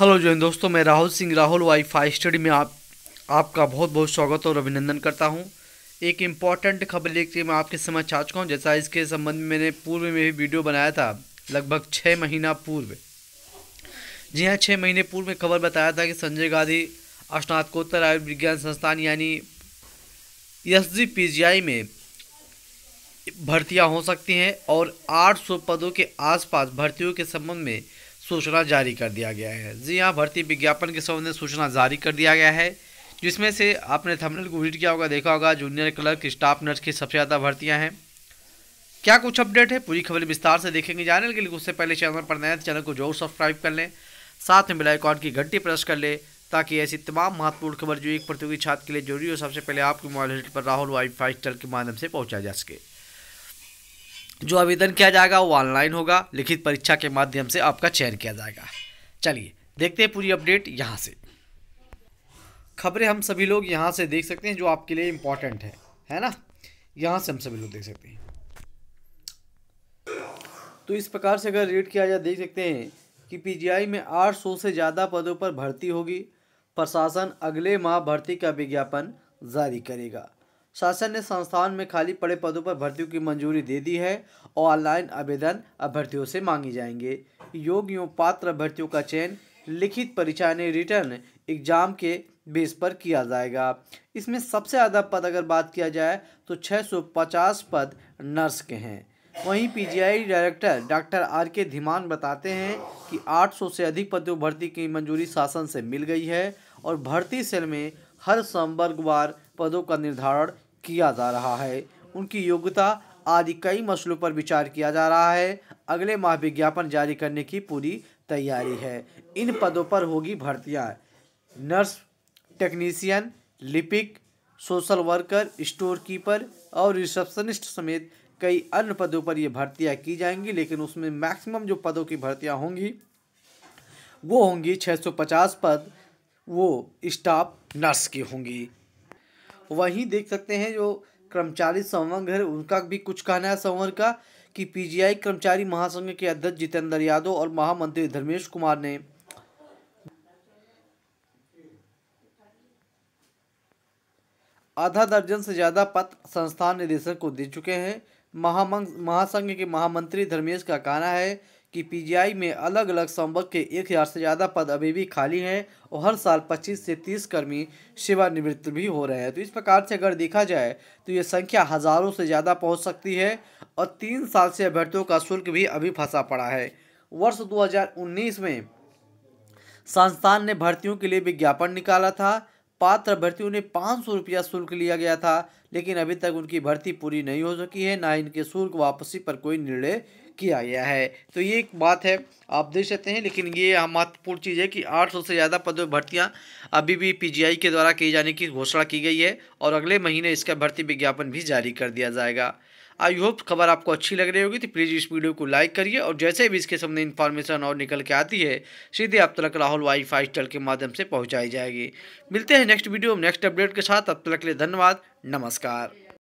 hello जो है दोस्तों मैं Rahul Singh Rahul Y five study में आप आपका बहुत बहुत स्वागत और अभिनंदन करता हूं एक इम्पॉर्टेंट खबर लेकर मैं आपके समझ आ चुका हूँ जैसा इसके संबंध में मैंने पूर्व में भी वीडियो बनाया था लगभग छः महीना पूर्व जी हाँ छः महीने पूर्व में खबर बताया था कि संजय गांधी स्नातकोत्तर आयुर्विज्ञान संस्थान यानी एस जी में भर्तियाँ हो सकती हैं और आठ पदों के आसपास भर्तियों के संबंध में सूचना जारी कर दिया गया है जी हाँ भर्ती विज्ञापन के संबंध में सूचना जारी कर दिया गया है जिसमें से आपने थमनल को विजिट किया होगा देखा होगा जूनियर क्लर्क स्टाफ नर्स की सबसे ज़्यादा भर्तियाँ हैं क्या कुछ अपडेट है पूरी खबर विस्तार से देखेंगे जानने के लिए उससे पहले चैनल पर नए तो चैनल को जरूर सब्सक्राइब कर लें साथ में बेलाइकॉन की घंटी प्रेस कर लें ताकि ऐसी तमाम महत्वपूर्ण खबर जो एक प्रतियोगी छात्र के लिए जरूरी हो सबसे पहले आपके मोबाइल पर राहुल वाई फाइव के माध्यम से पहुँचा जा सके जो आवेदन किया जाएगा वो ऑनलाइन होगा लिखित परीक्षा के माध्यम से आपका चयन किया जाएगा चलिए देखते हैं पूरी अपडेट यहाँ से खबरें हम सभी लोग यहाँ से देख सकते हैं जो आपके लिए इम्पोर्टेंट है है ना यहाँ से हम सभी लोग देख सकते हैं तो इस प्रकार से अगर रेट किया जाए देख सकते हैं कि पीजीआई में 800 से ज़्यादा पदों पर भर्ती होगी प्रशासन अगले माह भर्ती का विज्ञापन जारी करेगा शासन ने संस्थान में खाली पड़े पदों पर भर्तियों की मंजूरी दे दी है और ऑनलाइन आवेदन अभ्यर्थियों से मांगे जाएंगे योग्य पात्र अभ्यर्थियों का चयन लिखित परीक्षा ने रिटर्न एग्जाम के बेस पर किया जाएगा इसमें सबसे ज़्यादा पद अगर बात किया जाए तो 650 पद नर्स के हैं वहीं पीजीआई डायरेक्टर डॉक्टर आर के धीमान बताते हैं कि 800 से अधिक पदों भर्ती की मंजूरी शासन से मिल गई है और भर्ती सेल में हर संवर्गवार पदों का निर्धारण किया जा रहा है उनकी योग्यता आदि कई मसलों पर विचार किया जा रहा है अगले माह विज्ञापन जारी करने की पूरी तैयारी है इन पदों पर होगी भर्तियां नर्स टेक्नीसियन लिपिक सोशल वर्कर स्टोर कीपर और रिसेप्शनिस्ट समेत कई अन्य पदों पर ये भर्तियां की जाएंगी लेकिन उसमें मैक्सिमम जो पदों की भर्तियां होंगी वो होंगी 650 पद वो स्टाफ नर्स की होंगी वहीं देख सकते हैं जो कर्मचारी संवर्ग है उनका भी कुछ कहना है संवर्ग का कि पीजीआई कर्मचारी महासंघ के अध्यक्ष जितेंद्र यादव और महामंत्री धर्मेश कुमार ने आधा दर्जन से ज़्यादा पत्र संस्थान निदेशक को दे चुके हैं महामंग महासंघ के महामंत्री धर्मेश का कहना है कि पीजीआई में अलग अलग संवर्ग के एक हज़ार से ज़्यादा पद अभी भी खाली हैं और हर साल 25 से 30 कर्मी सेवानिवृत्त भी हो रहे हैं तो इस प्रकार से अगर देखा जाए तो ये संख्या हज़ारों से ज़्यादा पहुंच सकती है और तीन साल से अभ्यर्थियों का शुल्क भी अभी फंसा पड़ा है वर्ष 2019 में संस्थान ने भर्तियों के लिए विज्ञापन निकाला था पात्र भर्ती ने पाँच सौ रुपया शुल्क लिया गया था लेकिन अभी तक उनकी भर्ती पूरी नहीं हो सकी है ना इनके शुल्क वापसी पर कोई निर्णय किया गया है तो ये एक बात है आप देख सकते हैं लेकिन ये महत्वपूर्ण चीज़ है कि 800 से ज़्यादा पदों में भर्तियाँ अभी भी पीजीआई के द्वारा किए जाने की घोषणा की गई है और अगले महीने इसका भर्ती विज्ञापन भी जारी कर दिया जाएगा आई होप खबर आपको अच्छी लग रही होगी तो प्लीज़ इस वीडियो को लाइक करिए और जैसे भी इसके सामने इन्फॉर्मेशन और निकल के आती है सीधे अब तक राहुल वाई फाई स्टल के माध्यम से पहुँचाई जाएगी मिलते हैं नेक्स्ट वीडियो नेक्स्ट अपडेट के साथ अब तक के लिए धन्यवाद नमस्कार